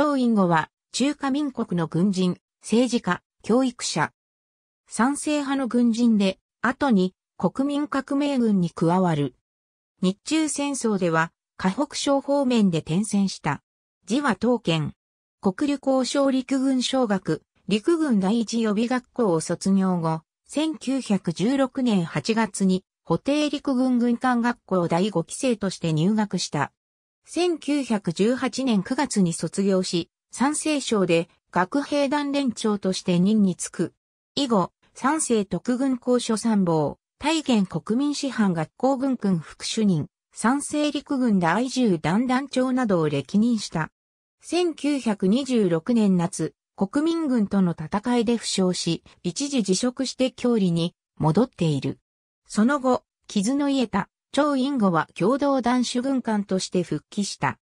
張院後は、中華民国の軍人、政治家、教育者。賛成派の軍人で、後に国民革命軍に加わる。日中戦争では、河北省方面で転戦した。字は当県。国立交省陸軍小学、陸軍第一予備学校を卒業後、1916年8月に、補定陸軍軍艦学校第5期生として入学した。1918年9月に卒業し、三世省で学兵団連長として任に就く。以後、三世特軍公所参謀、大元国民師範学校軍訓副主任、三世陸軍大1団団長などを歴任した。1926年夏、国民軍との戦いで負傷し、一時辞職して郷里に戻っている。その後、傷の癒えた張イ吾は共同男子軍艦として復帰した。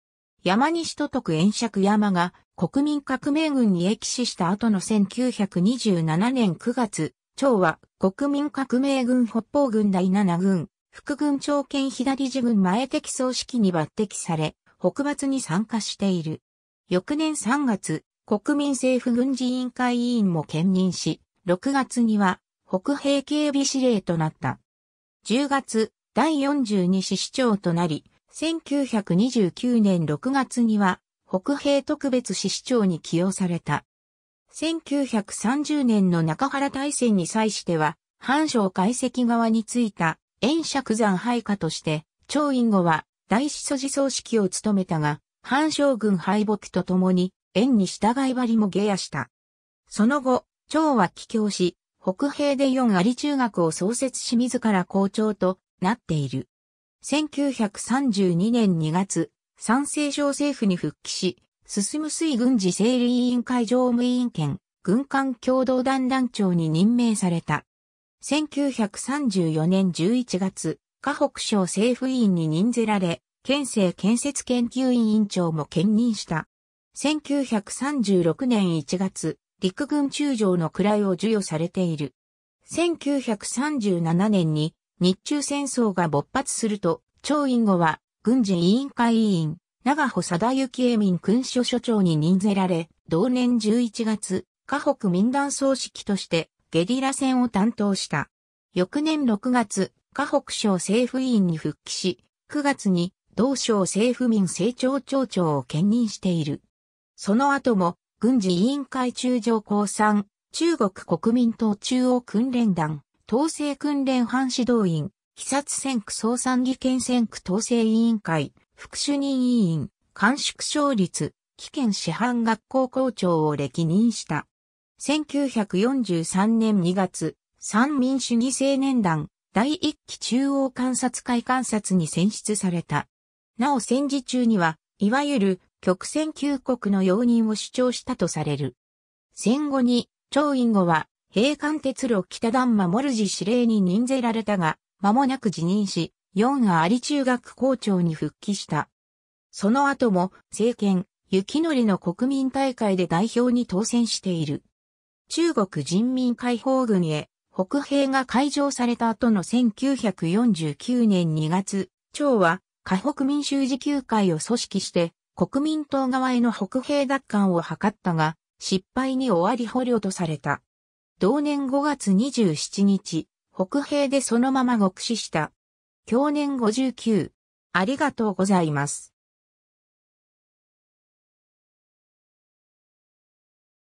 山西都督遠尺山が国民革命軍に駅死した後の1927年9月、張は国民革命軍北方軍第7軍、副軍長兼左次軍前敵総指揮に抜擢され、北伐に参加している。翌年3月、国民政府軍事委員会委員も兼任し、6月には北平警備司令となった。10月、第42市市長となり、1929年6月には北平特別市市長に起用された。1930年の中原大戦に際しては、藩省解析側についた炎釈山配下として、長院後は大始祖寺葬式を務めたが、藩将軍敗北とともに、縁に従い張りも下野した。その後、長は帰郷し、北平で四あり中学を創設し自ら校長となっている。1932年2月、三成省政府に復帰し、進む水軍事整理委員会常務委員兼、軍艦共同団団長に任命された。1934年11月、河北省政府委員に任ぜられ、県政建設研究院委員長も兼任した。1936年1月、陸軍中将の位を授与されている。1937年に日中戦争が勃発すると、張院後は軍事委員会委員、長穂貞幸英民君書所長に任ぜられ、同年11月、河北民団総指揮としてゲリラ戦を担当した。翌年6月、河北省政府委員に復帰し、9月に同省政府民政調庁長を兼任している。その後も、軍事委員会中上高3、中国国民党中央訓練団、統制訓練班指導員、被殺戦区総参議県戦区統制委員会、副主任委員、監縮勝率、危険師範学校校長を歴任した。1943年2月、三民主義青年団、第一期中央観察会観察に選出された。なお戦時中には、いわゆる極戦休国の容認を主張したとされる。戦後に、張院後は閉館鉄路北段守寺司令に任ぜられたが、間もなく辞任し、四阿里中学校長に復帰した。その後も、政権、雪りの国民大会で代表に当選している。中国人民解放軍へ、北兵が解場された後の1949年2月、長は、河北民衆自給会を組織して、国民党側への北兵奪還を図ったが、失敗に終わり捕虜とされた。同年5月27日、北平でそのまま獄死した。去年59。ありがとうございます。